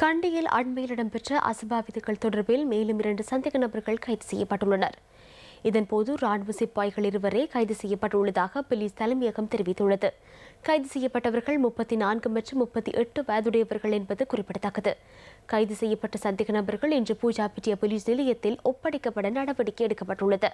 கண்டியில் அண்மையில் இடம்பெற்ற அசம்பாவிதங்கள் தொடர்பில் மேலும் இரண்டு சந்தேக நபர்கள் கைது செய்யப்பட்டுள்ளனர் இதன்போது ராணுவ சிப்பாய்கள் இருவரே கைது செய்யப்பட்டுள்ளதாக போலீஸ் தலைமையகம் தெரிவித்துள்ளது கைது செய்யப்பட்டவர்கள் முப்பத்தி நான்கு மற்றும் முப்பத்தி எட்டு வயதுடையவர்கள் என்பது குறிப்பிடத்தக்கது கைது செய்யப்பட்ட சந்தேக நபர்கள் இன்று பற்றிய போலீஸ் நிலையத்தில் ஒப்படைக்கப்பட நடவடிக்கை எடுக்கப்பட்டுள்ளது